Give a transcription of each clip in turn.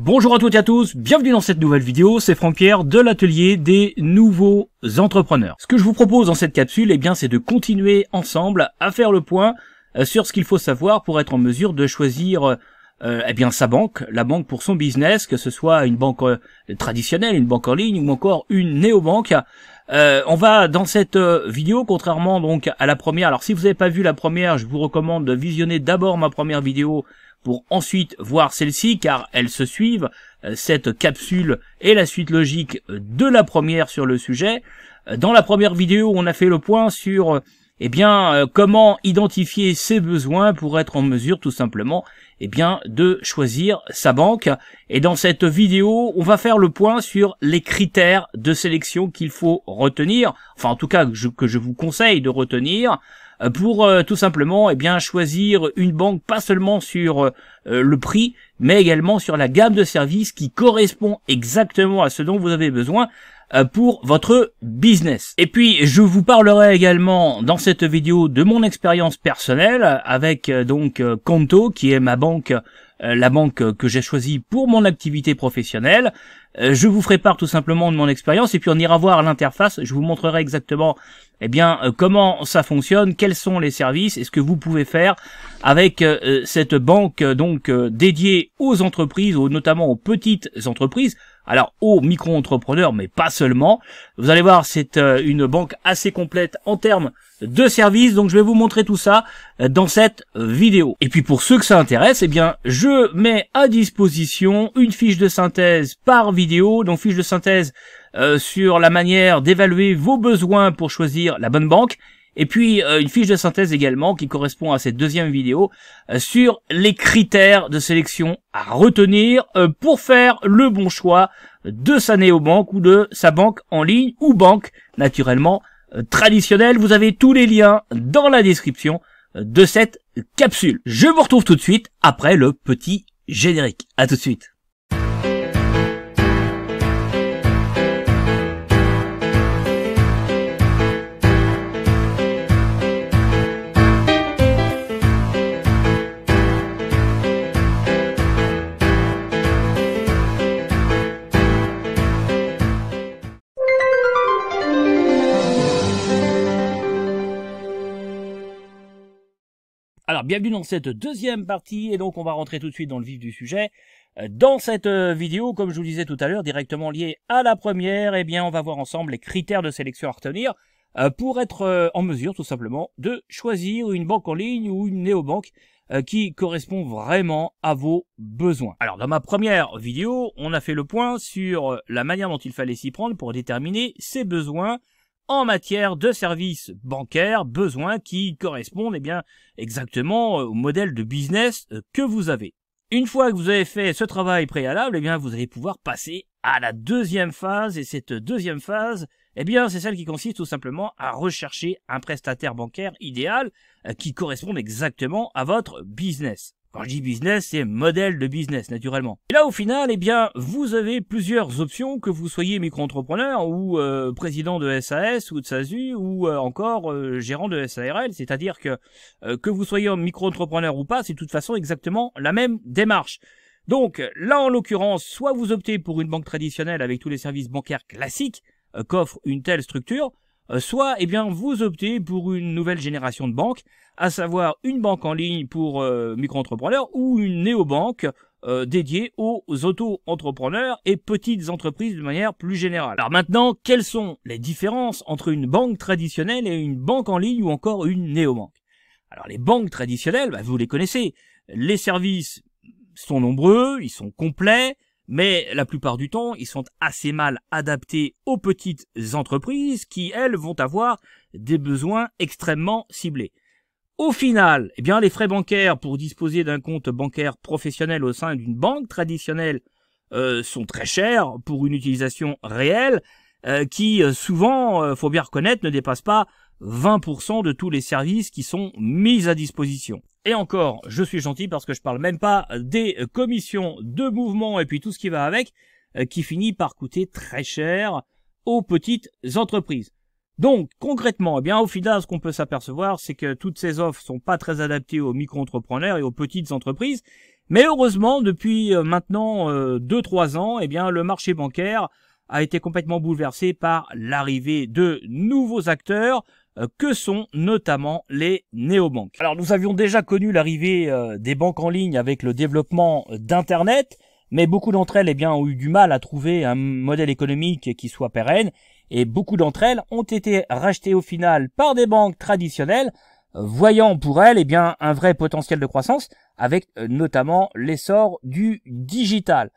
Bonjour à toutes et à tous, bienvenue dans cette nouvelle vidéo, c'est Franck-Pierre de l'atelier des nouveaux entrepreneurs. Ce que je vous propose dans cette capsule, eh bien, c'est de continuer ensemble à faire le point euh, sur ce qu'il faut savoir pour être en mesure de choisir euh, euh, eh bien sa banque, la banque pour son business, que ce soit une banque traditionnelle, une banque en ligne ou encore une néobanque, euh, on va dans cette euh, vidéo, contrairement donc à la première. Alors si vous n'avez pas vu la première, je vous recommande de visionner d'abord ma première vidéo pour ensuite voir celle-ci car elles se suivent. Euh, cette capsule est la suite logique de la première sur le sujet. Dans la première vidéo, on a fait le point sur eh bien, euh, comment identifier ses besoins pour être en mesure tout simplement, eh bien, de choisir sa banque. Et dans cette vidéo, on va faire le point sur les critères de sélection qu'il faut retenir, enfin en tout cas que je vous conseille de retenir, euh, pour euh, tout simplement eh bien choisir une banque pas seulement sur euh, le prix mais également sur la gamme de services qui correspond exactement à ce dont vous avez besoin pour votre business. Et puis je vous parlerai également dans cette vidéo de mon expérience personnelle avec donc Conto qui est ma banque la banque que j'ai choisie pour mon activité professionnelle. Je vous ferai part tout simplement de mon expérience et puis on ira voir l'interface, je vous montrerai exactement eh bien, euh, comment ça fonctionne, quels sont les services et ce que vous pouvez faire avec euh, euh, cette banque donc dédiée aux entreprises, notamment aux petites entreprises. Alors aux micro-entrepreneurs, mais pas seulement. Vous allez voir, c'est une banque assez complète en termes de services. Donc je vais vous montrer tout ça dans cette vidéo. Et puis pour ceux que ça intéresse, eh bien je mets à disposition une fiche de synthèse par vidéo. Donc fiche de synthèse euh, sur la manière d'évaluer vos besoins pour choisir la bonne banque, et puis euh, une fiche de synthèse également qui correspond à cette deuxième vidéo euh, sur les critères de sélection à retenir pour faire le bon choix de sa néobanque ou de sa banque en ligne ou banque naturellement traditionnelle. Vous avez tous les liens dans la description de cette capsule. Je vous retrouve tout de suite après le petit générique. À tout de suite. Alors, bienvenue dans cette deuxième partie, et donc on va rentrer tout de suite dans le vif du sujet. Euh, dans cette euh, vidéo, comme je vous disais tout à l'heure, directement liée à la première, eh bien, on va voir ensemble les critères de sélection à retenir euh, pour être en mesure, tout simplement, de choisir une banque en ligne ou une néobanque qui correspond vraiment à vos besoins. Alors, dans ma première vidéo, on a fait le point sur la manière dont il fallait s'y prendre pour déterminer ses besoins, en matière de services bancaires, besoins qui correspondent eh bien, exactement euh, au modèle de business euh, que vous avez. Une fois que vous avez fait ce travail préalable, eh bien, vous allez pouvoir passer à la deuxième phase, et cette deuxième phase, eh bien, c'est celle qui consiste tout simplement à rechercher un prestataire bancaire idéal euh, qui correspond exactement à votre business. Quand je dis business, c'est modèle de business, naturellement. Et là, au final, eh bien, vous avez plusieurs options, que vous soyez micro-entrepreneur ou euh, président de SAS ou de SASU ou euh, encore euh, gérant de SARL. C'est-à-dire que que vous soyez micro-entrepreneur ou pas, c'est de toute façon exactement la même démarche. Donc là, en l'occurrence, soit vous optez pour une banque traditionnelle avec tous les services bancaires classiques qu'offre une telle structure, euh, soit eh bien vous optez pour une nouvelle génération de banques, à savoir une banque en ligne pour euh, micro-entrepreneurs ou une néobanque euh, dédiée aux auto-entrepreneurs et petites entreprises de manière plus générale. Alors maintenant, quelles sont les différences entre une banque traditionnelle et une banque en ligne ou encore une néobanque Alors les banques traditionnelles, bah, vous les connaissez, les services sont nombreux, ils sont complets, mais la plupart du temps, ils sont assez mal adaptés aux petites entreprises qui, elles, vont avoir des besoins extrêmement ciblés. Au final, eh bien, les frais bancaires pour disposer d'un compte bancaire professionnel au sein d'une banque traditionnelle euh, sont très chers pour une utilisation réelle euh, qui euh, souvent, faut bien reconnaître, ne dépasse pas 20% de tous les services qui sont mis à disposition. Et encore, je suis gentil parce que je parle même pas des commissions de mouvement et puis tout ce qui va avec, euh, qui finit par coûter très cher aux petites entreprises. Donc, concrètement, eh bien, au final, ce qu'on peut s'apercevoir, c'est que toutes ces offres sont pas très adaptées aux micro-entrepreneurs et aux petites entreprises. Mais heureusement, depuis euh, maintenant 2-3 euh, ans, eh bien, le marché bancaire a été complètement bouleversé par l'arrivée de nouveaux acteurs, euh, que sont notamment les néobanques. Alors nous avions déjà connu l'arrivée euh, des banques en ligne avec le développement d'Internet, mais beaucoup d'entre elles eh bien, ont eu du mal à trouver un modèle économique qui soit pérenne, et beaucoup d'entre elles ont été rachetées au final par des banques traditionnelles, voyant pour elles eh bien, un vrai potentiel de croissance, avec euh, notamment l'essor du digital.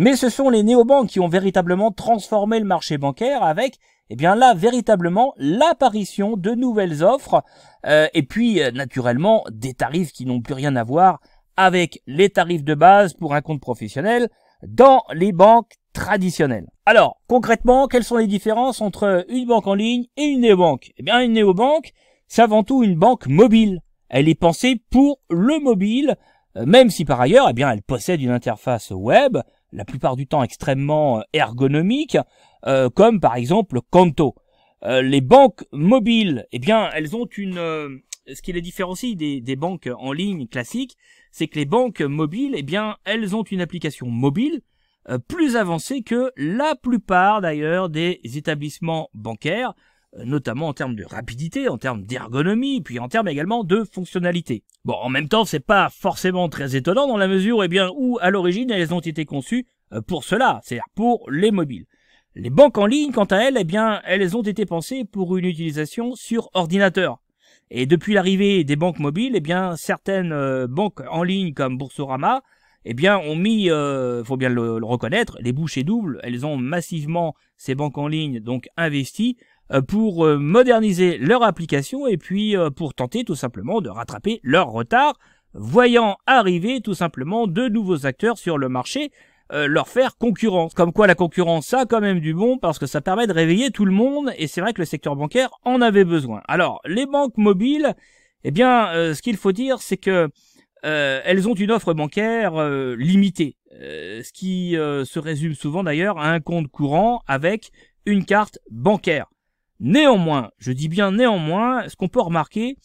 Mais ce sont les néobanques qui ont véritablement transformé le marché bancaire avec, eh bien là, véritablement l'apparition de nouvelles offres euh, et puis euh, naturellement des tarifs qui n'ont plus rien à voir avec les tarifs de base pour un compte professionnel dans les banques traditionnelles. Alors, concrètement, quelles sont les différences entre une banque en ligne et une néobanque Eh bien, une néobanque, c'est avant tout une banque mobile. Elle est pensée pour le mobile, euh, même si par ailleurs, eh bien, elle possède une interface web, la plupart du temps extrêmement euh, ergonomique, euh, comme par exemple Kanto. Euh, les banques mobiles, eh bien, elles ont une. ce qui les différencie des, des banques en ligne classiques, c'est que les banques mobiles, eh bien, elles ont une application mobile plus avancée que la plupart d'ailleurs des établissements bancaires. Euh, notamment en termes de rapidité, en termes d'ergonomie, puis en termes également de fonctionnalité. Bon, en même temps, c'est pas forcément très étonnant dans la mesure eh bien, où à l'origine elles ont été conçues euh, pour cela, c'est-à-dire pour les mobiles. Les banques en ligne, quant à elles, eh bien, elles ont été pensées pour une utilisation sur ordinateur. Et depuis l'arrivée des banques mobiles, eh bien, certaines euh, banques en ligne comme Boursorama, eh bien, ont mis, euh, faut bien le, le reconnaître, les bouchées doubles. Elles ont massivement ces banques en ligne donc investies euh, pour euh, moderniser leur application et puis euh, pour tenter tout simplement de rattraper leur retard, voyant arriver tout simplement de nouveaux acteurs sur le marché leur faire concurrence. Comme quoi la concurrence, ça a quand même du bon parce que ça permet de réveiller tout le monde et c'est vrai que le secteur bancaire en avait besoin. Alors les banques mobiles, eh bien ce qu'il faut dire c'est que elles ont une offre bancaire limitée, ce qui se résume souvent d'ailleurs à un compte courant avec une carte bancaire. Néanmoins, je dis bien néanmoins, ce qu'on peut remarquer,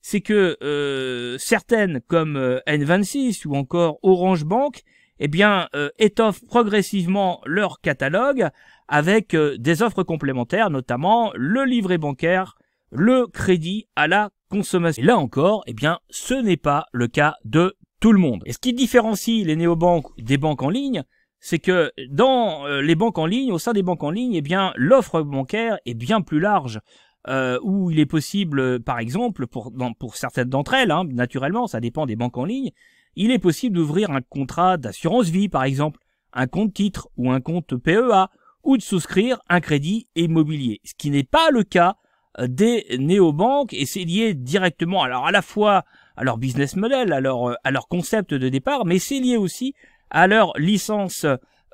c'est que euh, certaines comme euh, N26 ou encore Orange Bank, eh bien, euh, étoffent progressivement leur catalogue avec des offres complémentaires, notamment le livret bancaire, le crédit à la consommation. là encore, eh bien, ce n'est pas le cas de tout le monde. Et ce qui différencie les néobanques des banques en ligne, c'est que dans euh, les banques en ligne, au sein des banques en ligne, eh bien l'offre bancaire est bien plus large. Euh, où il est possible, par exemple, pour, pour certaines d'entre elles, hein, naturellement, ça dépend des banques en ligne, il est possible d'ouvrir un contrat d'assurance vie, par exemple, un compte titre ou un compte PEA, ou de souscrire un crédit immobilier, ce qui n'est pas le cas euh, des néobanques, et c'est lié directement alors à la fois à leur business model, à leur, à leur concept de départ, mais c'est lié aussi à leur licence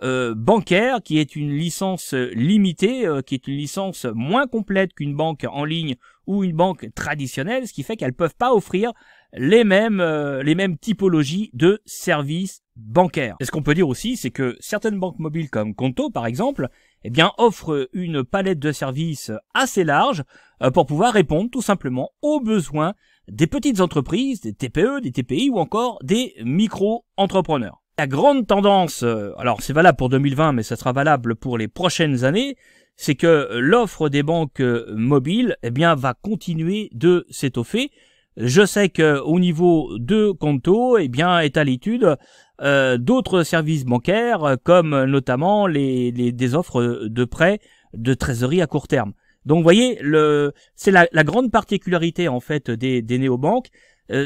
euh, bancaire, qui est une licence euh, limitée, euh, qui est une licence moins complète qu'une banque en ligne ou une banque traditionnelle, ce qui fait qu'elles ne peuvent pas offrir les mêmes, les mêmes typologies de services bancaires. Et ce qu'on peut dire aussi, c'est que certaines banques mobiles comme Conto, par exemple, eh bien, offrent une palette de services assez large pour pouvoir répondre tout simplement aux besoins des petites entreprises, des TPE, des TPI ou encore des micro-entrepreneurs la grande tendance, euh, alors c'est valable pour 2020, mais ça sera valable pour les prochaines années, c'est que euh, l'offre des banques euh, mobiles, eh bien, va continuer de s'étoffer. Je sais que au niveau de Conto, eh bien, est à l'étude d'autres services bancaires, comme notamment les, des offres de prêts de trésorerie à court terme. Donc, vous voyez, le, c'est la, grande particularité en fait des, des néobanques,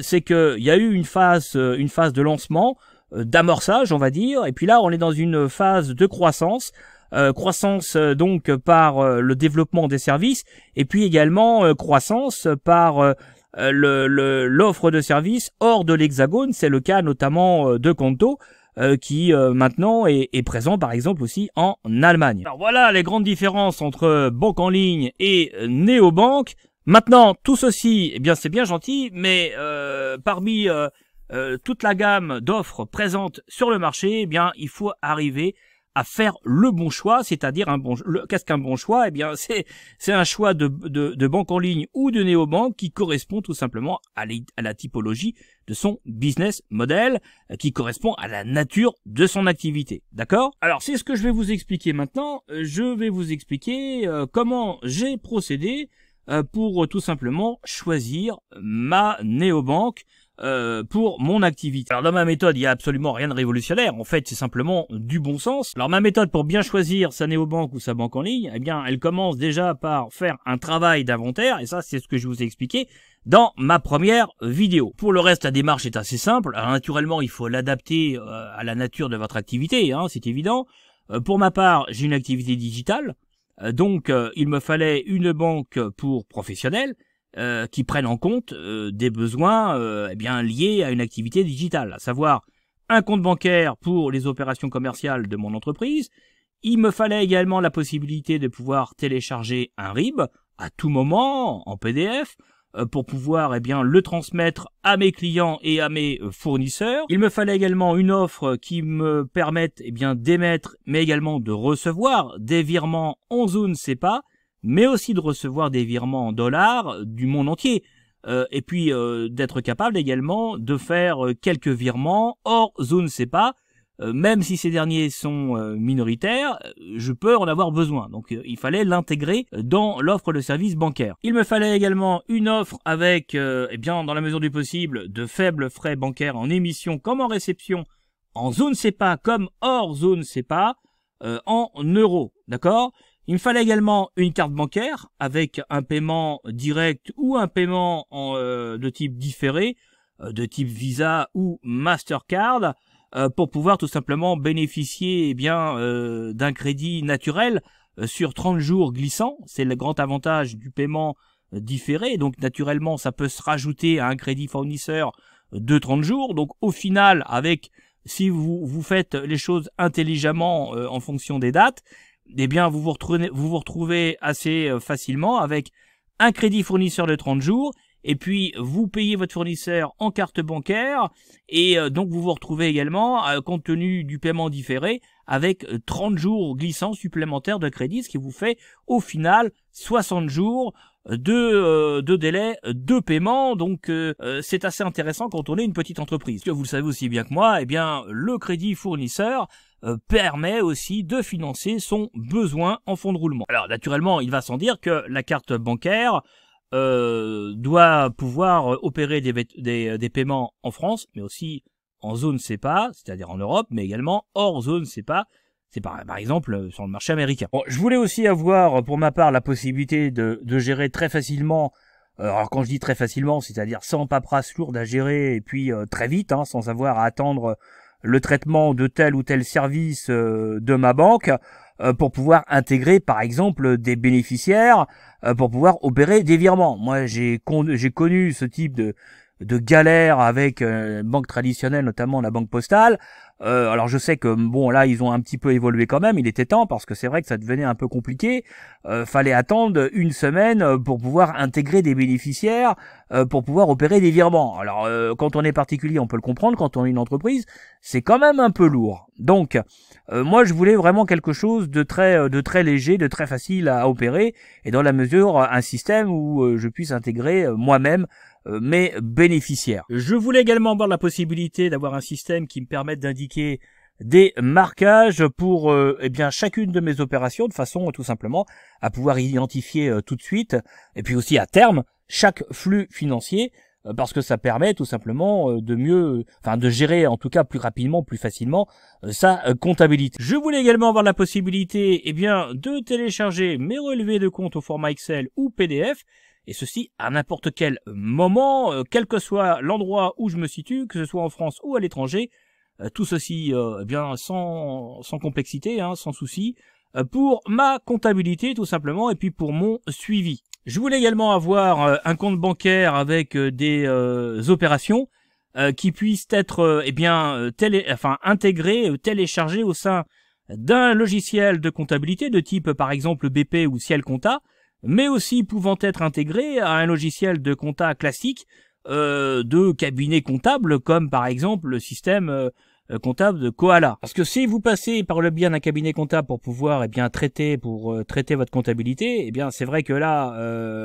c'est qu'il y a eu une phase, une phase de lancement euh, d'amorçage, on va dire. Et puis là, on est dans une phase de croissance. Euh, croissance euh, donc par le développement des services et puis également croissance par l'offre de services hors de l'hexagone. C'est le cas notamment de Conto qui maintenant est, présent par exemple aussi en Allemagne. Alors voilà les grandes différences entre banque en ligne et néobanque. Maintenant, tout ceci, eh bien c'est bien gentil, mais parmi euh, toute la gamme d'offres présentes sur le marché, eh bien, il faut arriver à faire le bon choix, c'est-à-dire un bon, qu'est-ce qu'un bon choix Eh bien, c'est c'est un choix de, de, banque en ligne ou de néobanque qui correspond tout simplement à, à la typologie de son business model, euh, qui correspond à la nature de son activité. D'accord Alors, c'est ce que je vais vous expliquer maintenant. Euh, je vais vous expliquer comment j'ai procédé pour tout simplement choisir ma néobanque euh, pour mon activité. Alors dans ma méthode, il n'y a absolument rien de révolutionnaire. En fait, c'est simplement du bon sens. Alors ma méthode pour bien choisir sa néobanque ou sa banque en ligne, eh bien, elle commence déjà par faire un travail d'inventaire. Et ça, c'est ce que je vous ai expliqué dans ma première vidéo. Pour le reste, la démarche est assez simple. Alors naturellement, il faut l'adapter euh, à la nature de votre activité, hein, c'est évident. Euh, pour ma part, j'ai une activité digitale. Donc, il me fallait une banque pour professionnels euh, qui prennent en compte euh, des besoins euh, eh bien liés à une activité digitale, à savoir un compte bancaire pour les opérations commerciales de mon entreprise. Il me fallait également la possibilité de pouvoir télécharger un RIB à tout moment en PDF pour pouvoir eh bien le transmettre à mes clients et à mes fournisseurs. Il me fallait également une offre qui me permette eh bien d'émettre mais également de recevoir des virements en zone pas mais aussi de recevoir des virements en dollars du monde entier. Euh, et puis euh, d'être capable également de faire euh, quelques virements hors zone SEPA, même si ces derniers sont minoritaires, je peux en avoir besoin. Donc il fallait l'intégrer dans l'offre de service bancaire. Il me fallait également une offre avec, eh bien, dans la mesure du possible, de faibles frais bancaires en émission comme en réception, en zone SEPA comme hors zone CEPA, en euros, d'accord il me fallait également une carte bancaire avec un paiement direct ou un paiement euh, de type différé, euh, de type Visa ou Mastercard, euh, pour pouvoir tout simplement bénéficier eh bien d'un crédit naturel sur 30 jours glissants. C'est le grand avantage du paiement différé. Donc naturellement, ça peut se rajouter à un crédit fournisseur de 30 jours. Donc au final, avec si vous, vous faites les choses intelligemment en fonction des dates, eh bien, vous vous retrouvez, vous vous retrouvez assez euh, facilement avec un crédit fournisseur de 30 jours et puis vous payez votre fournisseur en carte bancaire et euh, donc vous vous retrouvez également euh, compte tenu du paiement différé avec 30 jours glissants supplémentaires de crédit ce qui vous fait au final 60 jours de, délai de paiement donc c'est assez intéressant quand on est une petite entreprise. Vous le savez aussi bien que moi, et eh bien le crédit fournisseur euh, permet aussi de financer son besoin en fonds de roulement. Alors naturellement, il va sans dire que la carte bancaire euh, doit pouvoir euh, opérer des, des, des, paiements en France, mais aussi en zone CEPA, c'est-à-dire en Europe, mais également hors zone CEPA, c'est par, par, exemple sur le marché américain. Bon, je voulais aussi avoir pour ma part la possibilité de, de gérer très facilement alors quand je dis très facilement, c'est-à-dire sans paperasse lourde à gérer et puis très vite, hein, sans avoir à attendre le traitement de tel ou tel service euh, de ma banque euh, pour pouvoir intégrer par exemple des bénéficiaires euh, pour pouvoir opérer des virements. Moi j'ai j'ai connu ce type de de galère avec une banque traditionnelle, notamment la banque postale, euh, alors je sais que bon là ils ont un petit peu évolué quand même, il était temps parce que c'est vrai que ça devenait un peu compliqué. Euh, fallait attendre une semaine euh, pour pouvoir intégrer des bénéficiaires, pour pouvoir opérer des virements. Alors quand on est particulier, on peut le comprendre. Quand on est une entreprise, c'est quand même un peu lourd. Donc moi je voulais vraiment quelque chose de très de très léger, de très facile à opérer et dans la mesure un système où je puisse intégrer moi-même euh, mes bénéficiaires. Je voulais également avoir la possibilité d'avoir un système qui me permette d'indiquer des marquages pour euh, eh bien chacune de mes opérations de façon euh, tout simplement à pouvoir identifier tout de suite et puis aussi à terme chaque flux financier parce que ça permet tout simplement de mieux enfin de gérer en tout cas plus rapidement plus facilement sa comptabilité. Je voulais également avoir la possibilité eh bien de télécharger mes relevés de compte au format Excel ou PDF et ceci à n'importe quel moment, euh, quel que soit l'endroit où je me situe, que ce soit en France ou à l'étranger, euh, tout ceci euh, eh bien sans, complexité, hein, sans souci, pour ma comptabilité tout simplement, et puis pour mon suivi. Je voulais également avoir un compte bancaire avec des opérations qui puissent être eh bien télé, enfin intégrées, téléchargées au sein d'un logiciel de comptabilité de type par exemple BP ou Ciel Compta, mais aussi pouvant être intégré à un logiciel de compta classique euh, de cabinet comptable, comme par exemple le système euh, comptable de Koala. Parce que si vous passez par le bien d'un cabinet comptable pour pouvoir et eh bien traiter pour euh, traiter votre comptabilité, eh bien c'est vrai que là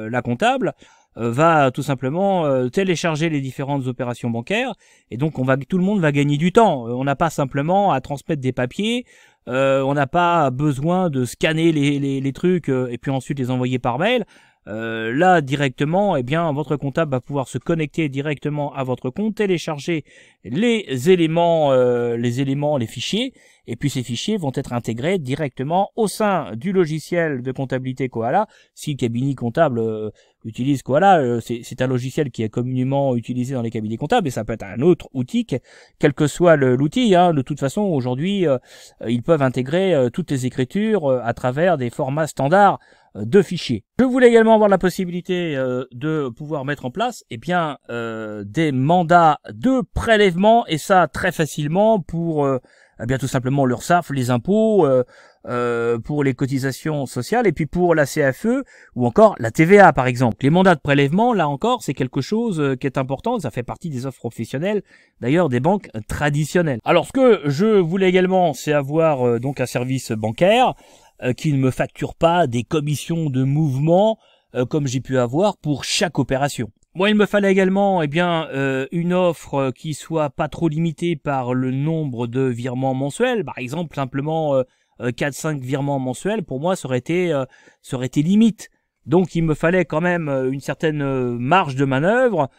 la comptable va tout simplement télécharger les différentes opérations bancaires et donc on va tout le monde va gagner du temps. On n'a pas simplement à transmettre des papiers, euh, on n'a pas besoin de scanner les, trucs euh, et puis ensuite les envoyer par mail. Euh, là directement, eh bien, votre comptable va pouvoir se connecter directement à votre compte, télécharger les éléments, euh, les éléments, les fichiers, et puis ces fichiers vont être intégrés directement au sein du logiciel de comptabilité Koala. Si le cabinet comptable euh, utilise Koala, c'est un logiciel qui est communément utilisé dans les cabinets comptables, et ça peut être un autre outil, quel que soit l'outil. Hein. de toute façon, aujourd'hui, ils peuvent intégrer toutes les écritures à travers des formats standards. Euh, de fichiers. Je voulais également avoir la possibilité euh, de pouvoir mettre en place eh bien euh, des mandats de prélèvement et ça très facilement pour eh bien tout simplement l'URSSAF, les impôts, pour les cotisations sociales et puis pour la CFE ou encore la TVA par exemple. Les mandats de prélèvement, là encore, c'est quelque chose qui est important, ça fait partie des offres professionnelles d'ailleurs des banques traditionnelles. Alors ce que je voulais également, c'est avoir donc un service bancaire euh, qui ne me facture pas des commissions de mouvement euh, comme j'ai pu avoir pour chaque opération. Moi, il me fallait également, eh bien, euh, une offre qui soit pas trop limitée par le nombre de virements mensuels. Par exemple, simplement 4-5 virements mensuels, pour moi, ça aurait été, euh, été limite. Donc, il me fallait quand même une certaine marge de manœuvre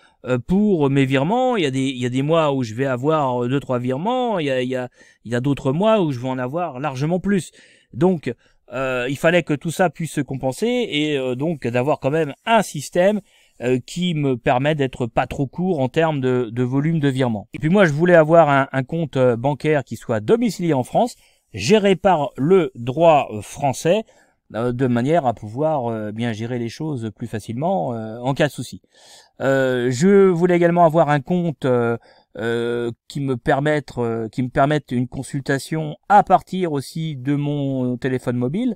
pour mes virements. Il y a des, il y a des mois où je vais avoir deux trois virements. Il y a, il y a, il y a d'autres mois où je vais en avoir largement plus. Donc, euh, il fallait que tout ça puisse se compenser et euh, donc d'avoir quand même un système euh, qui me permet d'être pas trop court en termes de, volume de virement. Et puis moi, je voulais avoir un, un compte bancaire qui soit domicilié en France, géré par le droit français, de manière à pouvoir bien gérer les choses plus facilement en cas de souci. je voulais également avoir un compte euh, qui me permettent euh, qui me permettent une consultation à partir aussi de mon téléphone mobile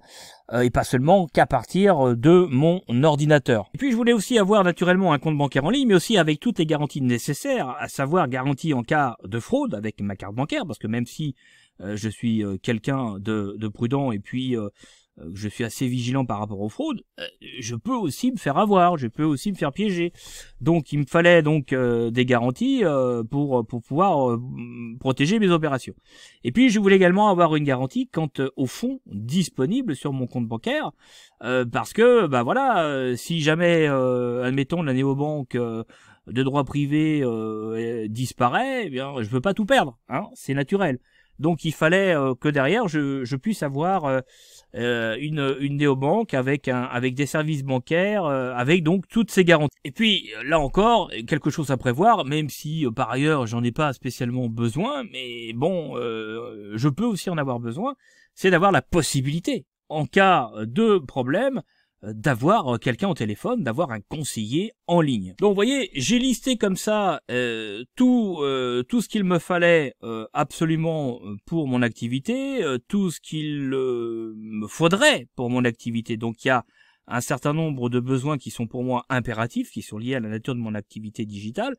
euh, et pas seulement qu'à partir de mon ordinateur. Et puis je voulais aussi avoir naturellement un compte bancaire en ligne mais aussi avec toutes les garanties nécessaires, à savoir garantie en cas de fraude avec ma carte bancaire parce que même si je suis quelqu'un de, de, prudent et puis euh, je suis assez vigilant par rapport aux fraudes, euh, je peux aussi me faire avoir, je peux aussi me faire piéger. Donc il me fallait donc euh, des garanties pour pour pouvoir protéger mes opérations. Et puis je voulais également avoir une garantie quant au fonds disponible sur mon compte bancaire parce que bah voilà, si jamais admettons la néobanque de droit privé disparaît, eh bien je veux pas tout perdre, hein, c'est naturel. Donc il fallait que derrière je, je puisse avoir euh, une, une néobanque avec, un, avec des services bancaires, euh, avec donc toutes ces garanties. Et puis, euh, là encore, quelque chose à prévoir, même si par ailleurs, j'en ai pas spécialement besoin, mais bon, je peux aussi en avoir besoin, c'est d'avoir la possibilité, en cas de problème, euh, d'avoir euh, quelqu'un au téléphone, d'avoir un conseiller en ligne. Donc vous voyez, j'ai listé comme ça euh, tout tout ce qu'il me fallait absolument pour mon activité, tout ce qu'il me faudrait pour mon activité. Donc il y a un certain nombre de besoins qui sont pour moi impératifs, qui sont liés à la nature de mon activité digitale.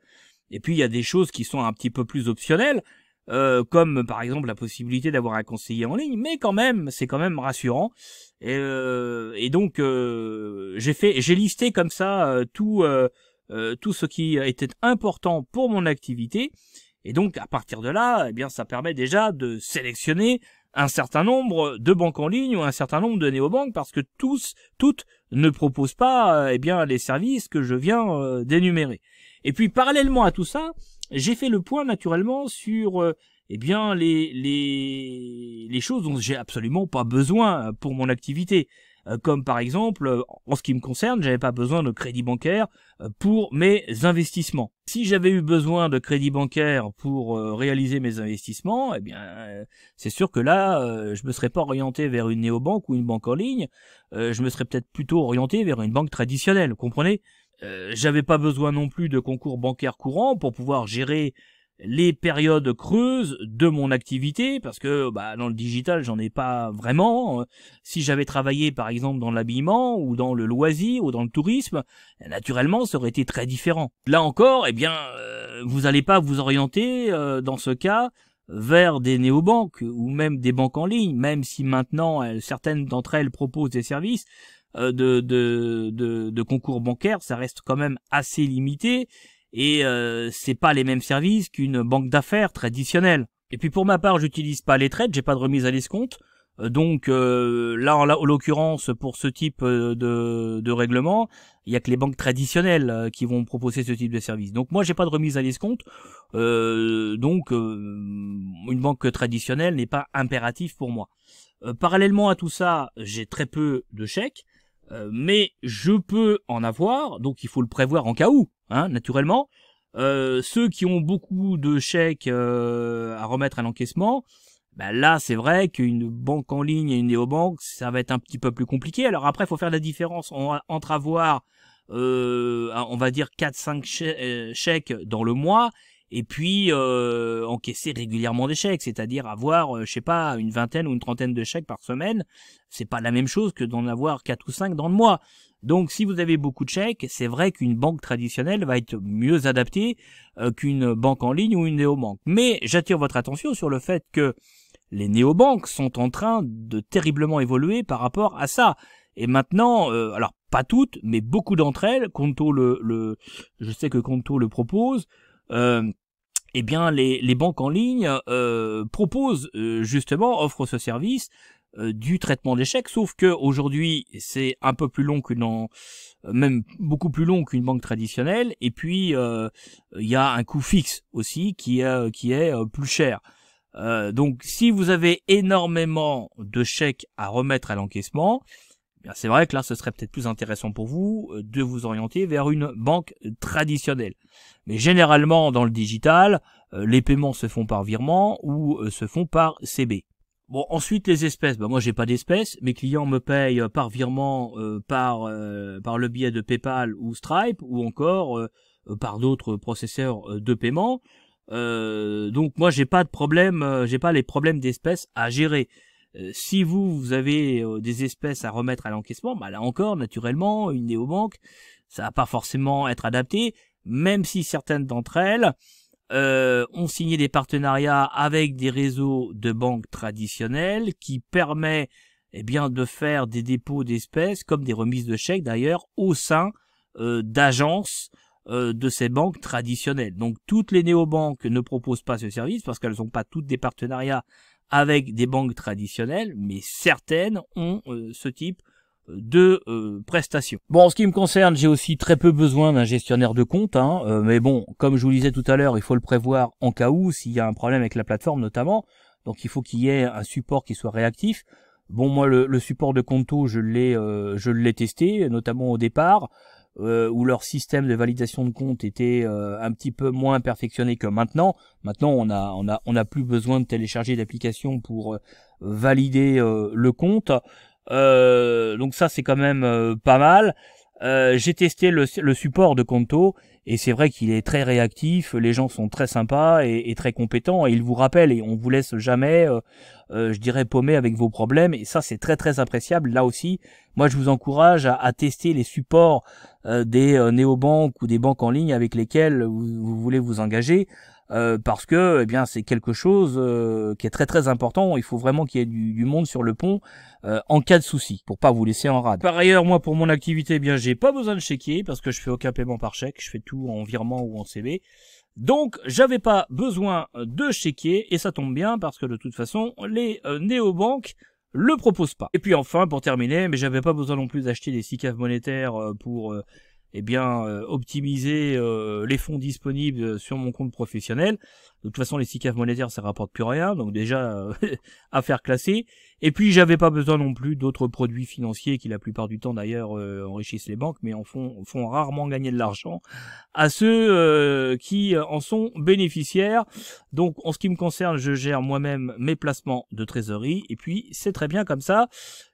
Et puis il y a des choses qui sont un petit peu plus optionnelles, euh, comme par exemple la possibilité d'avoir un conseiller en ligne, mais quand même, c'est quand même rassurant. Et, euh, et donc euh, j'ai fait, j'ai listé comme ça tout tout ce qui était important pour mon activité. Et donc à partir de là, eh bien ça permet déjà de sélectionner un certain nombre de banques en ligne ou un certain nombre de néobanques parce que tous, toutes ne proposent pas eh bien les services que je viens d'énumérer. Et puis parallèlement à tout ça, j'ai fait le point naturellement sur euh, eh bien les, choses dont j'ai absolument pas besoin euh, pour mon activité. Euh, comme par exemple, en ce qui me concerne, j'avais pas besoin de crédit bancaire pour mes investissements. Si j'avais eu besoin de crédit bancaire pour réaliser mes investissements, eh bien, c'est sûr que là, je me serais pas orienté vers une néobanque ou une banque en ligne. je me serais peut-être plutôt orienté vers une banque traditionnelle. comprenez euh, j'avais pas besoin non plus de concours bancaires courants pour pouvoir gérer les périodes creuses de mon activité parce que bah, dans le digital j'en ai pas vraiment euh, si j'avais travaillé par exemple dans l'habillement ou dans le loisir ou dans le tourisme naturellement ça aurait été très différent là encore eh bien euh, vous n'allez pas vous orienter dans ce cas vers des néobanques ou même des banques en ligne même si maintenant certaines d'entre elles proposent des services euh, de, de, concours bancaires, ça reste quand même assez limité et euh, c'est pas les mêmes services qu'une banque d'affaires traditionnelle. Et puis pour ma part, j'utilise pas les trades, j'ai pas de remise à l'escompte. Euh, donc là, en, l'occurrence, pour ce type de, règlement, il y a que les banques traditionnelles qui vont proposer ce type de service. Donc moi, j'ai pas de remise à l'escompte. donc une banque traditionnelle n'est pas impérative pour moi. parallèlement à tout ça, j'ai très peu de chèques. Euh, mais je peux en avoir, donc il faut le prévoir en cas où, hein, naturellement. Euh, ceux qui ont beaucoup de chèques euh, à remettre à l'encaissement, bah là c'est vrai qu'une banque en ligne et une néobanque, ça va être un petit peu plus compliqué. Alors après, il faut faire la différence entre avoir, on va dire, 4-5 chèques dans le mois et puis euh, encaisser régulièrement des chèques, c'est-à-dire avoir, euh, je sais pas, une vingtaine ou une trentaine de chèques par semaine, c'est pas la même chose que d'en avoir quatre ou cinq dans le mois. Donc si vous avez beaucoup de chèques, c'est vrai qu'une banque traditionnelle va être mieux adaptée euh, qu'une banque en ligne ou une néobanque. Mais j'attire votre attention sur le fait que les néobanques sont en train de terriblement évoluer par rapport à ça. Et maintenant, alors pas toutes, mais beaucoup d'entre elles, Conto le, le, je sais que Conto le propose, euh, eh bien, les, banques en ligne euh, proposent euh, justement, offrent ce service du traitement des chèques, sauf que aujourd'hui c'est un peu plus long qu'une même beaucoup plus long qu'une banque traditionnelle, et puis il y a un coût fixe aussi qui est plus cher. donc si vous avez énormément de chèques à remettre à l'encaissement, eh c'est vrai que là, ce serait peut-être plus intéressant pour vous euh, de vous orienter vers une banque traditionnelle. Mais généralement, dans le digital, euh, les paiements se font par virement ou euh, se font par CB. Bon, ensuite les espèces. Bah moi j'ai pas d'espèces. Mes clients me payent par virement, par par le biais de PayPal ou Stripe, ou encore par d'autres processeurs de paiement. donc moi j'ai pas de problème, j'ai pas les problèmes d'espèces à gérer. Euh, si vous, vous avez euh, des espèces à remettre à l'encaissement, bah là encore, naturellement, une néobanque, ça va pas forcément être adapté, même si certaines d'entre elles euh, ont signé des partenariats avec des réseaux de banques traditionnelles qui permet eh bien, de faire des dépôts d'espèces, comme des remises de chèques d'ailleurs, au sein d'agences de ces banques traditionnelles. Donc toutes les néobanques ne proposent pas ce service parce qu'elles n'ont pas toutes des partenariats avec des banques traditionnelles, mais certaines ont euh, ce type euh, de euh, prestations. Bon, en ce qui me concerne, j'ai aussi très peu besoin d'un gestionnaire de compte, hein, mais bon, comme je vous le disais tout à l'heure, il faut le prévoir en cas où, s'il y a un problème avec la plateforme notamment, donc il faut qu'il y ait un support qui soit réactif. Bon, moi, le, support de Conto, je l'ai, je l'ai testé, notamment au départ. Euh, où leur système de validation de compte était euh, un petit peu moins perfectionné que maintenant. Maintenant, on a on a on a plus besoin de télécharger d'applications pour euh, valider le compte. donc ça, c'est quand même pas mal. Euh, j'ai testé le, support de Conto et c'est vrai qu'il est très réactif, les gens sont très sympas et, très compétents et ils vous rappellent et on vous laisse jamais, euh, euh, je dirais, paumer avec vos problèmes et ça c'est très très appréciable. Là aussi, moi je vous encourage à, tester les supports des néobanques ou des banques en ligne avec lesquelles vous voulez vous engager. Euh, parce que eh bien c'est quelque chose euh, qui est très très important. Il faut vraiment qu'il y ait du, monde sur le pont euh, en cas de souci pour pas vous laisser en rade. Par ailleurs, moi pour mon activité, eh bien j'ai pas besoin de chéquier parce que je fais aucun paiement par chèque, je fais tout en virement ou en CB. Donc j'avais pas besoin de chéquier et ça tombe bien parce que de toute façon les néobanques le proposent pas. Et puis enfin pour terminer, mais j'avais pas besoin non plus d'acheter des caves monétaires pour eh bien euh, optimiser euh, les fonds disponibles sur mon compte professionnel. De toute façon, les SICAF monétaires, ça rapporte plus rien, donc déjà euh, à faire classer Et puis j'avais pas besoin non plus d'autres produits financiers qui la plupart du temps d'ailleurs enrichissent les banques, mais en font, font rarement gagner de l'argent à ceux qui en sont bénéficiaires. Donc en ce qui me concerne, je gère moi-même mes placements de trésorerie, et puis c'est très bien comme ça.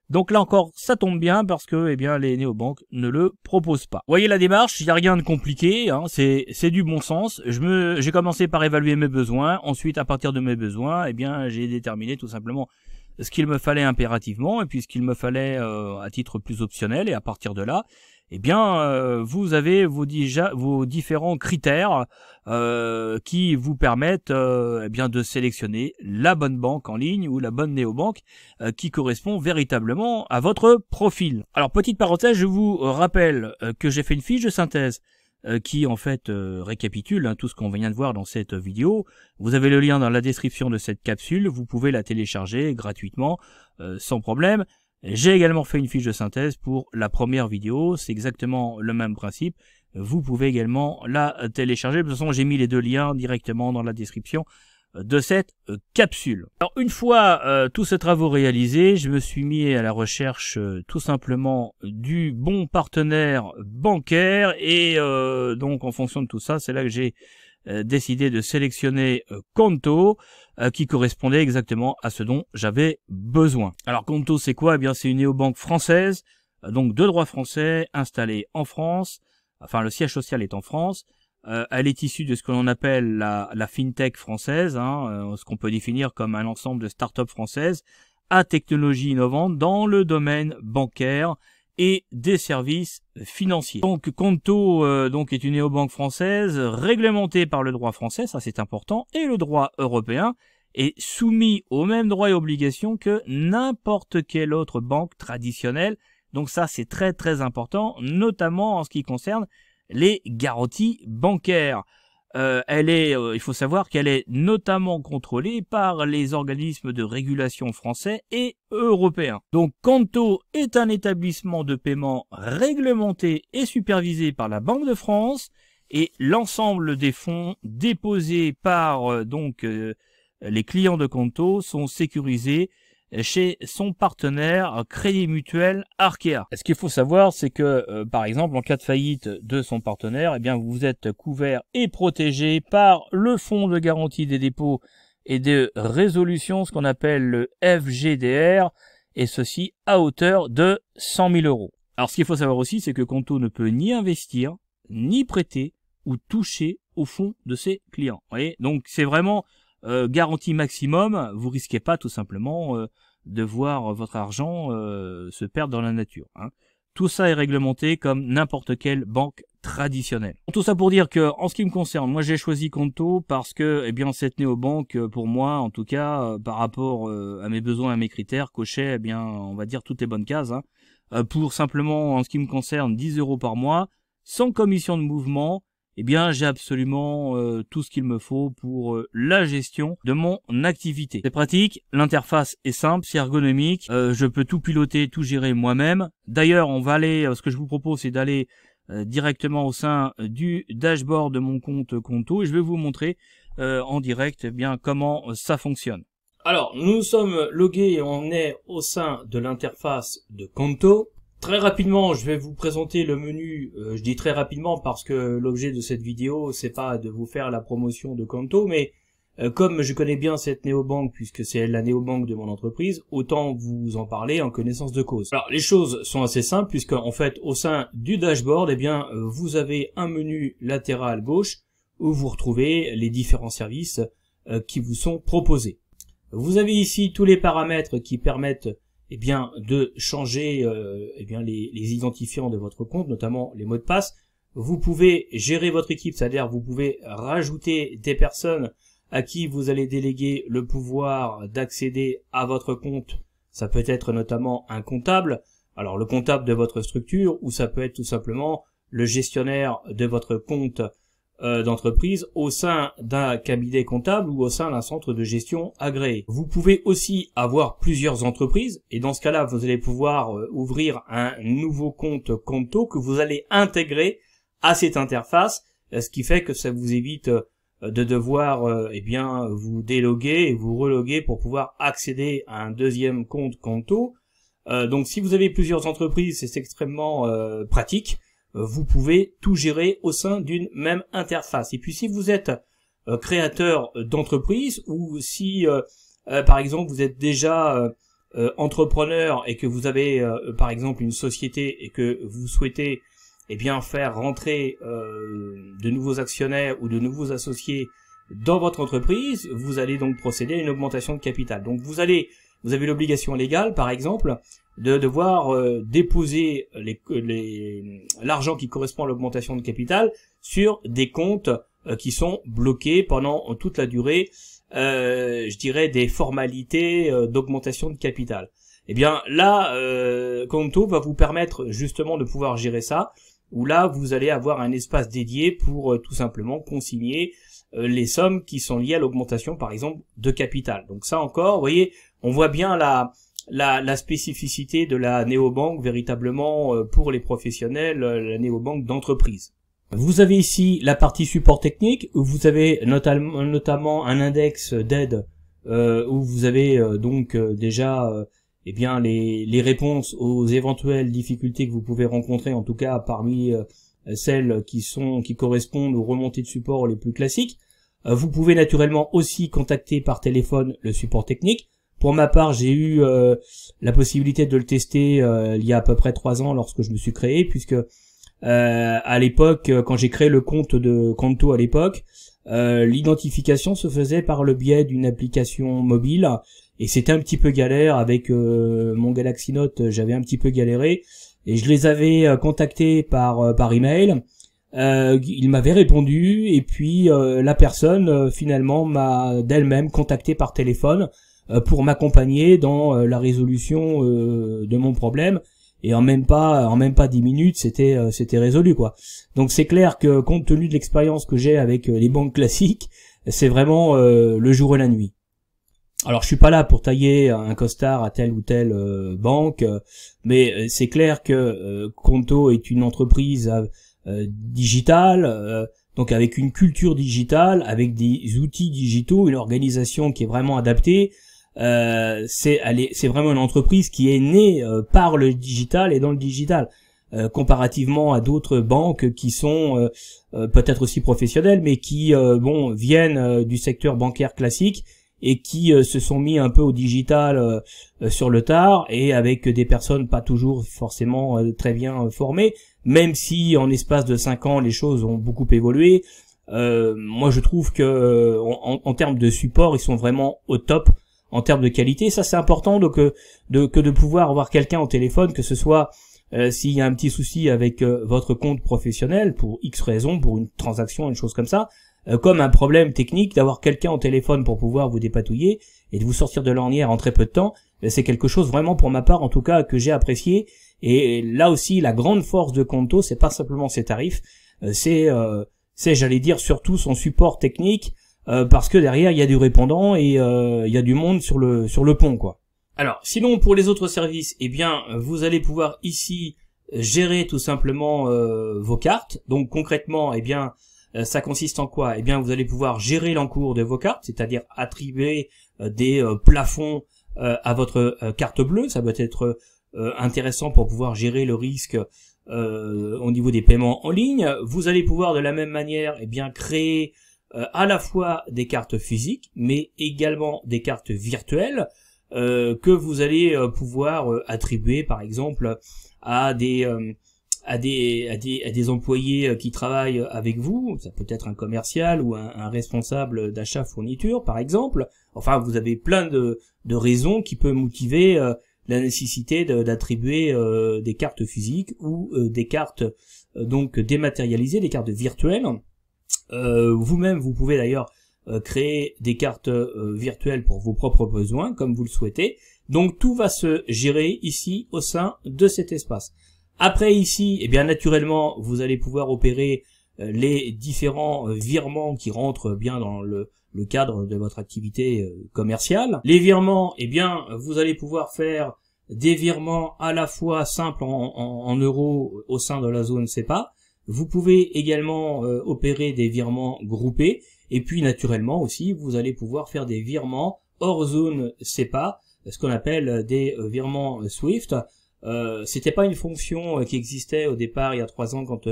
Donc là encore, ça tombe bien parce que eh bien, les néobanques ne le proposent pas. voyez la démarche, il n'y a rien de compliqué, hein, c'est du bon sens. J'ai commencé par évaluer mes besoins, ensuite à partir de mes besoins, eh bien j'ai déterminé tout simplement ce qu'il me fallait impérativement et puis ce qu'il me fallait euh, à titre plus optionnel et à partir de là, eh bien, euh, vous avez vos, différents critères euh, qui vous permettent euh, eh bien de sélectionner la bonne banque en ligne ou la bonne néobanque qui correspond véritablement à votre profil. Alors, petite parenthèse, je vous rappelle que j'ai fait une fiche de synthèse qui en fait récapitule hein, tout ce qu'on vient de voir dans cette vidéo. Vous avez le lien dans la description de cette capsule, vous pouvez la télécharger gratuitement sans problème. J'ai également fait une fiche de synthèse pour la première vidéo, c'est exactement le même principe. Vous pouvez également la télécharger. De toute façon, j'ai mis les deux liens directement dans la description euh, de cette euh, capsule. Alors une fois euh, tous ces travaux réalisés, je me suis mis à la recherche tout simplement du bon partenaire bancaire et donc en fonction de tout ça, c'est là que j'ai euh, décidé de sélectionner Conto euh, euh, qui correspondait exactement à ce dont j'avais besoin. Alors Conto c'est quoi Eh bien c'est une néobanque française, donc de droit français, installée en France, enfin le siège social est en France, elle est issue de ce que l'on appelle la, fintech française, hein, ce qu'on peut définir comme un ensemble de start-up françaises à technologie innovante dans le domaine bancaire et des services financiers. Donc Conto euh, donc est une néobanque française réglementée par le droit français, ça c'est important, et le droit européen est soumis aux mêmes droits et obligations que n'importe quelle autre banque traditionnelle. Donc ça c'est très très important, notamment en ce qui concerne les garanties bancaires. Euh, elle est, euh, il faut savoir qu'elle est notamment contrôlée par les organismes de régulation français et européens. Donc Canto est un établissement de paiement réglementé et supervisé par la Banque de France et l'ensemble des fonds déposés par euh, donc les clients de Conto sont sécurisés chez son partenaire euh, Crédit Mutuel Arkea. Ce qu'il faut savoir, c'est que euh, par exemple en cas de faillite de son partenaire, eh bien vous êtes couvert et protégé par le fonds de garantie des dépôts et de résolution, ce qu'on appelle le FGDR, et ceci à hauteur de 100 000 euros. Alors ce qu'il faut savoir aussi, c'est que Conto ne peut ni investir, ni prêter, ou toucher au fond de ses clients. Vous Donc c'est vraiment euh, garantie maximum, vous risquez pas tout simplement euh, de voir votre argent euh, se perdre dans la nature. Hein. Tout ça est réglementé comme n'importe quelle banque traditionnelle. Tout ça pour dire que, en ce qui me concerne, moi j'ai choisi Conto parce que, eh bien, cette néo-banque, euh, pour moi, en tout cas, euh, par rapport à mes besoins, et à mes critères, cochait, eh bien, on va dire toutes les bonnes cases. Hein. pour simplement, en ce qui me concerne, 10 euros par mois, sans commission de mouvement, eh bien j'ai absolument euh, tout ce qu'il me faut pour euh, la gestion de mon activité. C'est pratique, l'interface est simple, c'est ergonomique, euh, je peux tout piloter, tout gérer moi-même. D'ailleurs, on va aller ce que je vous propose c'est d'aller directement au sein du dashboard de mon compte Conto et je vais vous montrer en direct eh bien comment ça fonctionne. Alors, nous sommes logués et on est au sein de l'interface de Conto. Très rapidement, je vais vous présenter le menu. Euh, je dis très rapidement parce que l'objet de cette vidéo, c'est pas de vous faire la promotion de Kanto mais euh, comme je connais bien cette néobanque, puisque c'est la néobanque de mon entreprise, autant vous en parler en connaissance de cause. Alors, les choses sont assez simples, puisque, en fait, au sein du dashboard, eh bien, euh, vous avez un menu latéral gauche, où vous retrouvez les différents services qui vous sont proposés. Vous avez ici tous les paramètres qui permettent eh bien, de changer euh, eh bien, les, les, identifiants de votre compte, notamment les mots de passe. Vous pouvez gérer votre équipe, c'est-à-dire vous pouvez rajouter des personnes à qui vous allez déléguer le pouvoir d'accéder à votre compte. Ça peut être notamment un comptable, alors le comptable de votre structure, ou ça peut être tout simplement le gestionnaire de votre compte euh, d'entreprise au sein d'un cabinet comptable ou au sein d'un centre de gestion agréé. Vous pouvez aussi avoir plusieurs entreprises et dans ce cas-là, vous allez pouvoir euh, ouvrir un nouveau compte Conto que vous allez intégrer à cette interface, euh, ce qui fait que ça vous évite de devoir eh bien vous déloguer et vous reloguer pour pouvoir accéder à un deuxième compte Conto. donc si vous avez plusieurs entreprises, c'est extrêmement pratique vous pouvez tout gérer au sein d'une même interface. Et puis si vous êtes euh, créateur d'entreprise ou si euh, euh, par exemple vous êtes déjà entrepreneur et que vous avez par exemple une société et que vous souhaitez eh bien faire rentrer de nouveaux actionnaires ou de nouveaux associés dans votre entreprise, vous allez donc procéder à une augmentation de capital. Donc vous allez vous avez l'obligation légale, par exemple, de devoir euh, déposer l'argent les, qui correspond à l'augmentation de capital sur des comptes euh, qui sont bloqués pendant toute la durée, euh, je dirais, des formalités d'augmentation de capital. Eh bien là, euh, Conto va vous permettre justement de pouvoir gérer ça, où là, vous allez avoir un espace dédié pour tout simplement consigner les sommes qui sont liées à l'augmentation, par exemple, de capital. Donc ça encore, vous voyez, on voit bien la, la, spécificité de la néobanque véritablement euh, pour les professionnels, euh, la néobanque d'entreprise. Vous avez ici la partie support technique, où vous avez notamment un index d'aide euh, où vous avez donc déjà eh bien les, les, réponses aux éventuelles difficultés que vous pouvez rencontrer, en tout cas parmi celles qui sont qui correspondent aux remontées de support les plus classiques. vous pouvez naturellement aussi contacter par téléphone le support technique. Pour ma part, j'ai eu euh, la possibilité de le tester euh, il y a à peu près trois ans lorsque je me suis créé, puisque euh, à l'époque, quand j'ai créé le compte de Conto à l'époque, l'identification se faisait par le biais d'une application mobile et c'était un petit peu galère avec mon Galaxy Note, j'avais un petit peu galéré et je les avais contactés par par email. Euh, il m'avait répondu et puis la personne finalement m'a d'elle-même contacté par téléphone euh, pour m'accompagner dans euh, la résolution euh, de mon problème et en même pas en même pas dix minutes c'était c'était résolu quoi. Donc c'est clair que compte tenu de l'expérience que j'ai avec les banques classiques, c'est vraiment le jour et la nuit. Alors je suis pas là pour tailler un costard à telle ou telle banque, mais c'est clair que Conto est une entreprise digitale, donc avec une culture digitale, avec des outils digitaux, une organisation qui est vraiment adaptée. Euh, c'est c'est vraiment une entreprise qui est née euh, par le digital et dans le digital euh, comparativement à d'autres banques qui sont peut-être aussi professionnelles mais qui bon viennent du secteur bancaire classique et qui se sont mis un peu au digital sur le tard et avec des personnes pas toujours forcément très bien formées même si en espace de 5 ans les choses ont beaucoup évolué moi je trouve que en, en, termes de support ils sont vraiment au top en termes de qualité. Ça, c'est important donc, de, que de pouvoir avoir quelqu'un au téléphone, que ce soit euh, s'il y a un petit souci avec euh, votre compte professionnel, pour X raison, pour une transaction, une chose comme ça, euh, comme un problème technique, d'avoir quelqu'un au téléphone pour pouvoir vous dépatouiller et de vous sortir de l'ornière en très peu de temps, c'est quelque chose vraiment pour ma part en tout cas que j'ai apprécié. Et là aussi, la grande force de Conto, c'est pas simplement ses tarifs, c'est, c'est j'allais dire surtout son support technique, euh, parce que derrière il y a du répondant et euh, il y a du monde sur le sur le pont quoi. Alors sinon pour les autres services, eh bien vous allez pouvoir ici euh, gérer tout simplement vos cartes. Donc concrètement, eh bien ça consiste en quoi Eh bien, vous allez pouvoir gérer l'encours de vos cartes, c'est-à-dire attribuer des plafonds à votre carte bleue. Ça peut être intéressant pour pouvoir gérer le risque au niveau des paiements en ligne. Vous allez pouvoir de la même manière, eh bien, créer euh, à la fois des cartes physiques, mais également des cartes virtuelles euh, que vous allez euh, pouvoir attribuer, par exemple, à des à des, à des, des employés qui travaillent avec vous, ça peut être un commercial ou un, responsable d'achat fourniture par exemple. Enfin, vous avez plein de, de raisons qui peuvent motiver la nécessité d'attribuer des cartes physiques ou des cartes donc dématérialisées, des cartes virtuelles. Euh, vous-même, vous pouvez d'ailleurs euh, créer des cartes euh, virtuelles pour vos propres besoins, comme vous le souhaitez. Donc tout va se gérer ici au sein de cet espace. Après ici, eh bien naturellement, vous allez pouvoir opérer les différents virements qui rentrent bien dans le, cadre de votre activité commerciale. Les virements, eh bien, vous allez pouvoir faire des virements à la fois simples en, en euros au sein de la zone CEPA, vous pouvez également euh, opérer des virements groupés. Et puis naturellement aussi, vous allez pouvoir faire des virements hors zone SEPA, ce qu'on appelle euh, des euh, virements SWIFT. Euh, C'était pas une fonction qui existait au départ il y a trois ans quand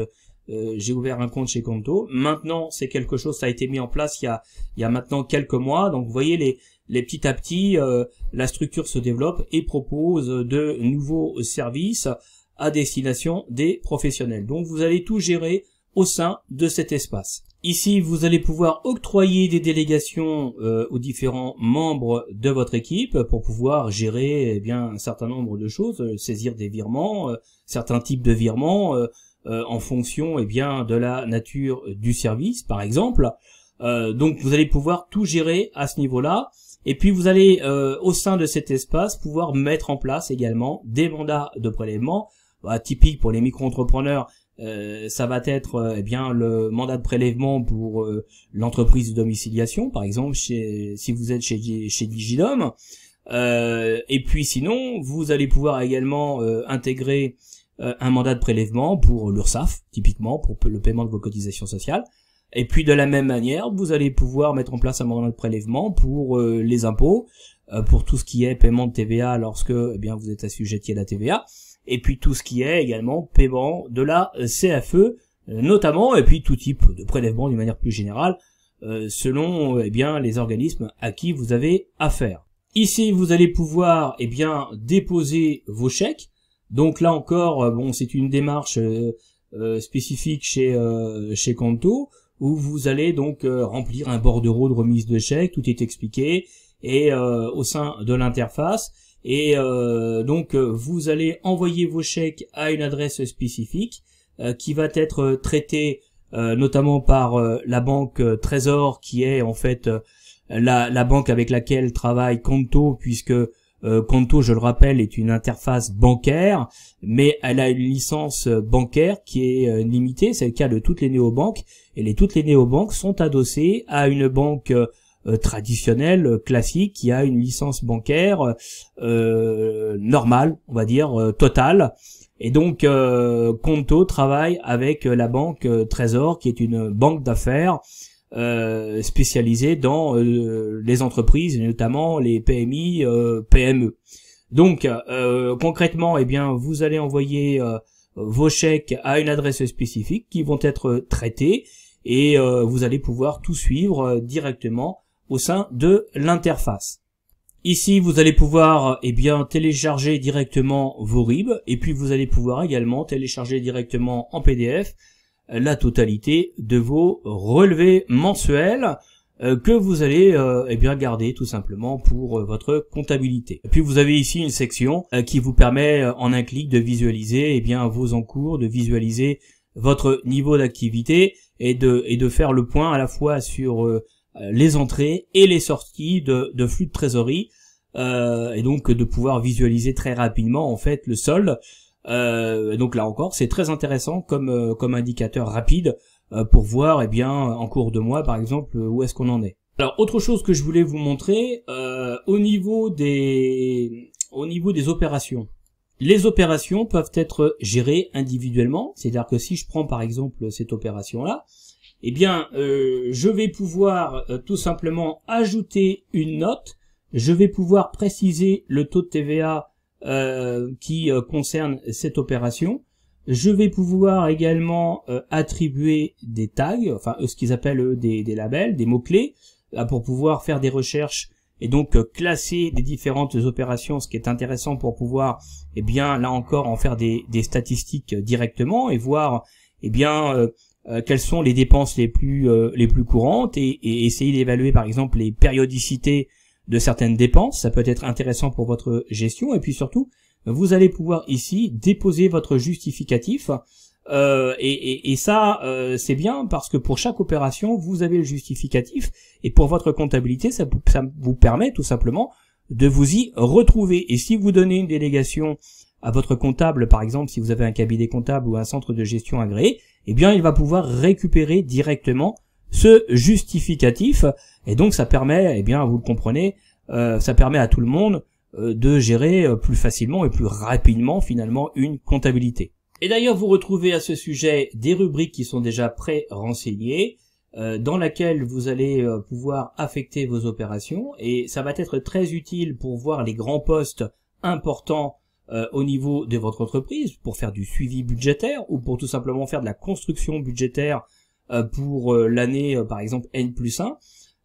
j'ai ouvert un compte chez Conto. Maintenant, c'est quelque chose, ça a été mis en place il y a, maintenant quelques mois. Donc vous voyez les, les petit à petit, la structure se développe et propose de nouveaux services à destination des professionnels. Donc vous allez tout gérer au sein de cet espace. Ici, vous allez pouvoir octroyer des délégations euh, aux différents membres de votre équipe pour pouvoir gérer eh bien un certain nombre de choses, euh, saisir des virements, euh, certains types de virements en fonction et eh bien de la nature du service, par exemple. donc, vous allez pouvoir tout gérer à ce niveau-là. Et puis, vous allez au sein de cet espace pouvoir mettre en place également des mandats de prélèvement bah, typique pour les micro-entrepreneurs, euh, ça va être euh, eh bien le mandat de prélèvement pour euh, l'entreprise de domiciliation, par exemple, si vous êtes chez, chez Digidom. et puis sinon, vous allez pouvoir également intégrer un mandat de prélèvement pour l'URSSAF, typiquement, pour le paiement de vos cotisations sociales. Et puis de la même manière, vous allez pouvoir mettre en place un mandat de prélèvement pour les impôts, pour tout ce qui est paiement de TVA lorsque eh bien vous êtes assujetti à la TVA et puis tout ce qui est également paiement de la euh, CFE euh, notamment, et puis tout type de prélèvement d'une manière plus générale, euh, selon eh bien les organismes à qui vous avez affaire. Ici, vous allez pouvoir eh bien déposer vos chèques. Donc là encore, c'est une démarche spécifique chez euh, où vous allez donc remplir un bordereau de remise de chèques, tout est expliqué et au sein de l'interface, et euh, donc euh, vous allez envoyer vos chèques à une adresse spécifique euh, qui va être traitée notamment par la banque Trésor qui est en fait la, banque avec laquelle travaille Conto puisque Conto, je le rappelle, est une interface bancaire, mais elle a une licence bancaire qui est limitée. C'est le cas de toutes les néobanques. Et les, toutes les néobanques sont adossées à une banque euh, traditionnel, euh, classique, qui a une licence bancaire euh, normale, on va dire, totale. Et donc, Conto travaille avec la banque Trésor, qui est une banque d'affaires spécialisée dans les entreprises, notamment les PMI, PME. Donc, concrètement, eh bien, vous allez envoyer vos chèques à une adresse spécifique qui vont être traités et vous allez pouvoir tout suivre directement au sein de l'interface. Ici, vous allez pouvoir eh bien télécharger directement vos RIB et puis vous allez pouvoir également télécharger directement en PDF euh, la totalité de vos relevés mensuels euh, que vous allez euh, eh bien garder tout simplement pour votre comptabilité. Et puis vous avez ici une section qui vous permet en un clic de visualiser et eh bien vos encours, de visualiser votre niveau d'activité et de et de faire le point à la fois sur euh, les entrées et les sorties de, flux de trésorerie euh, et donc de pouvoir visualiser très rapidement en fait le sol. Euh, donc là encore, c'est très intéressant comme comme indicateur rapide pour voir eh bien en cours de mois par exemple où est-ce qu'on en est. Alors autre chose que je voulais vous montrer au niveau des au niveau des opérations. Les opérations peuvent être gérées individuellement, c'est-à-dire que si je prends par exemple cette opération là, eh bien, euh, je vais pouvoir euh, tout simplement ajouter une note. Je vais pouvoir préciser le taux de TVA euh, qui concerne cette opération. Je vais pouvoir également attribuer des tags, enfin ce qu'ils appellent des, labels, des mots-clés, pour pouvoir faire des recherches et donc classer les différentes opérations, ce qui est intéressant pour pouvoir, eh bien, là encore, en faire des, des statistiques directement et voir, eh bien, euh, quelles sont les dépenses les plus euh, les plus courantes et, et essayer d'évaluer par exemple les périodicités de certaines dépenses. Ça peut être intéressant pour votre gestion et puis surtout vous allez pouvoir ici déposer votre justificatif. Euh, et, ça, c'est bien parce que pour chaque opération, vous avez le justificatif et pour votre comptabilité, ça, ça, vous permet tout simplement de vous y retrouver. Et si vous donnez une délégation à votre comptable, par exemple, si vous avez un cabinet comptable ou un centre de gestion agréé, et eh bien il va pouvoir récupérer directement ce justificatif et donc ça permet, et eh bien vous le comprenez, euh, ça permet à tout le monde euh, de gérer euh, plus facilement et plus rapidement finalement une comptabilité. Et d'ailleurs vous retrouvez à ce sujet des rubriques qui sont déjà pré-renseignées dans laquelle vous allez pouvoir affecter vos opérations et ça va être très utile pour voir les grands postes importants euh, au niveau de votre entreprise pour faire du suivi budgétaire ou pour tout simplement faire de la construction budgétaire euh, pour euh, l'année par exemple N plus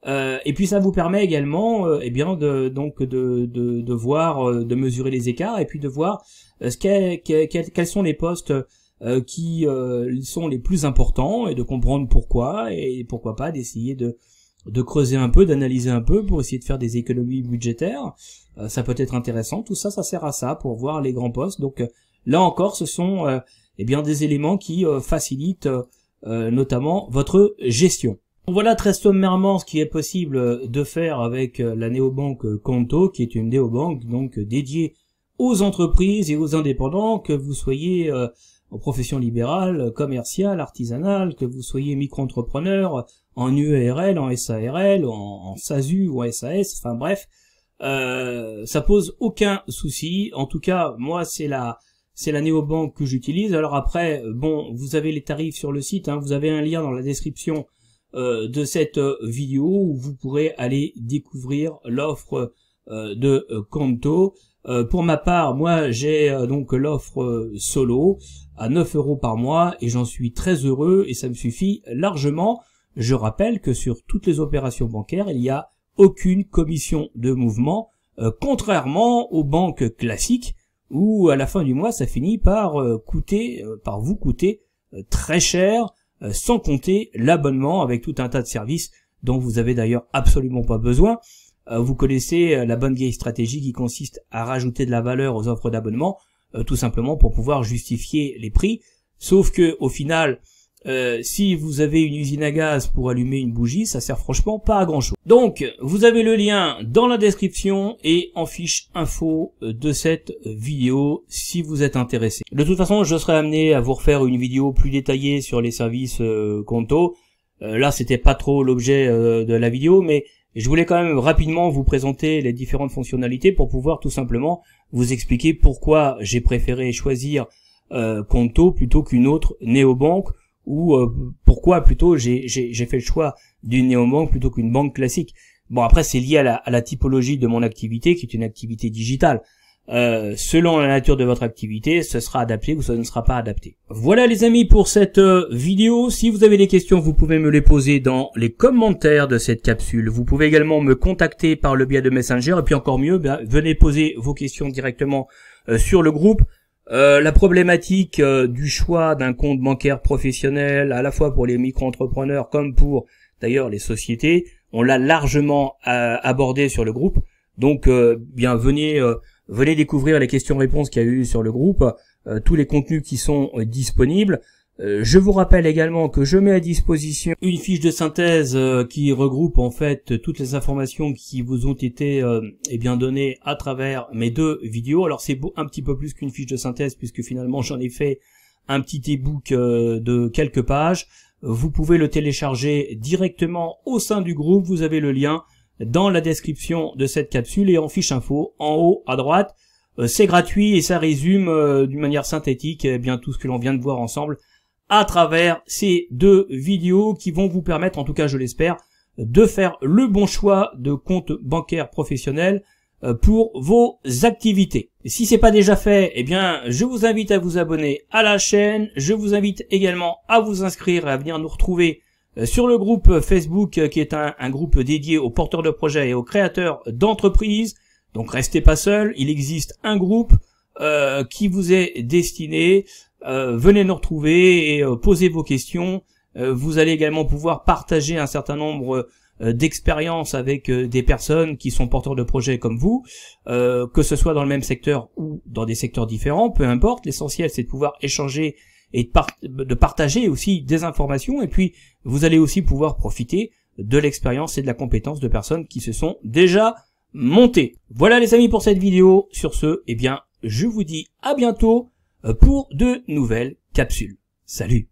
1. et puis ça vous permet également eh bien de, donc de, de, voir, de mesurer les écarts et puis de voir ce quels sont les postes qui sont les plus importants et de comprendre pourquoi et pourquoi pas d'essayer de, de creuser un peu, d'analyser un peu pour essayer de faire des économies budgétaires. Euh, ça peut être intéressant. Tout ça, ça sert à ça pour voir les grands postes. Donc euh, là encore, ce sont euh, eh bien des éléments qui facilitent notamment votre gestion. Voilà très sommairement ce qui est possible de faire avec la néobanque Conto, qui est une néobanque donc dédiée aux entreprises et aux indépendants, que vous soyez en profession libérale, commerciale, artisanale, que vous soyez micro-entrepreneur, en UERL, en SARL, en, en SASU ou en SAS, enfin bref, euh, ça pose aucun souci. En tout cas, moi, c'est la c'est la néobanque que j'utilise. Alors après, bon, vous avez les tarifs sur le site. Hein. vous avez un lien dans la description euh, de cette euh, vidéo où vous pourrez aller découvrir l'offre de Conto. pour ma part, moi, j'ai donc l'offre solo à 9 euros par mois et j'en suis très heureux et ça me suffit largement. Je rappelle que sur toutes les opérations bancaires, il y a aucune commission de mouvement, euh, contrairement aux banques classiques où à la fin du mois ça finit par euh, coûter, euh, par vous coûter très cher, sans compter l'abonnement avec tout un tas de services dont vous avez d'ailleurs absolument pas besoin. vous connaissez la bonne vieille stratégie qui consiste à rajouter de la valeur aux offres d'abonnement, tout simplement pour pouvoir justifier les prix. Sauf que au final, euh, si vous avez une usine à gaz pour allumer une bougie, ça sert franchement pas à grand chose. Donc, vous avez le lien dans la description et en fiche info euh, de cette vidéo si vous êtes intéressé. De toute façon, je serai amené à vous refaire une vidéo plus détaillée sur les services euh, Conto. Euh, là, c'était pas trop l'objet de la vidéo, mais je voulais quand même rapidement vous présenter les différentes fonctionnalités pour pouvoir tout simplement vous expliquer pourquoi j'ai préféré choisir Conto plutôt qu'une autre néobanque ou euh, pourquoi plutôt j'ai fait le choix d'une néo-banque plutôt qu'une banque classique. Bon après c'est lié à la, typologie de mon activité qui est une activité digitale. Euh, selon la nature de votre activité, ce sera adapté ou ce ne sera pas adapté. Voilà les amis pour cette euh, vidéo. Si vous avez des questions, vous pouvez me les poser dans les commentaires de cette capsule. Vous pouvez également me contacter par le biais de Messenger et puis encore mieux, ben, venez poser vos questions directement sur le groupe. Euh, la problématique euh, du choix d'un compte bancaire professionnel, à la fois pour les micro-entrepreneurs comme pour d'ailleurs les sociétés, on l'a largement euh, abordé sur le groupe. Donc, bien venez, venez découvrir les questions-réponses qu'il y a eu sur le groupe, tous les contenus qui sont disponibles. Euh, je vous rappelle également que je mets à disposition une fiche de synthèse euh, qui regroupe en fait toutes les informations qui vous ont été euh, eh bien données à travers mes deux vidéos. Alors c'est un petit peu plus qu'une fiche de synthèse puisque finalement j'en ai fait un petit e-book de quelques pages. Vous pouvez le télécharger directement au sein du groupe. Vous avez le lien dans la description de cette capsule et en fiche info en haut à droite. c'est gratuit et ça résume d'une manière synthétique eh bien tout ce que l'on vient de voir ensemble à travers ces deux vidéos qui vont vous permettre, en tout cas je l'espère, de faire le bon choix de compte bancaire professionnel euh, pour vos activités. Si c'est pas déjà fait, eh bien, je vous invite à vous abonner à la chaîne. Je vous invite également à vous inscrire et à venir nous retrouver euh, sur le groupe Facebook euh, qui est un, groupe dédié aux porteurs de projets et aux créateurs d'entreprises. Donc restez pas seul, il existe un groupe qui vous est destiné euh, venez nous retrouver et euh, posez vos questions. Euh, vous allez également pouvoir partager un certain nombre d'expériences avec des personnes qui sont porteurs de projets comme vous, que ce soit dans le même secteur ou dans des secteurs différents, peu importe. L'essentiel, c'est de pouvoir échanger et de, de partager aussi des informations. Et puis, vous allez aussi pouvoir profiter de l'expérience et de la compétence de personnes qui se sont déjà montées. Voilà les amis pour cette vidéo. Sur ce, eh bien, je vous dis à bientôt euh, pour de nouvelles capsules. Salut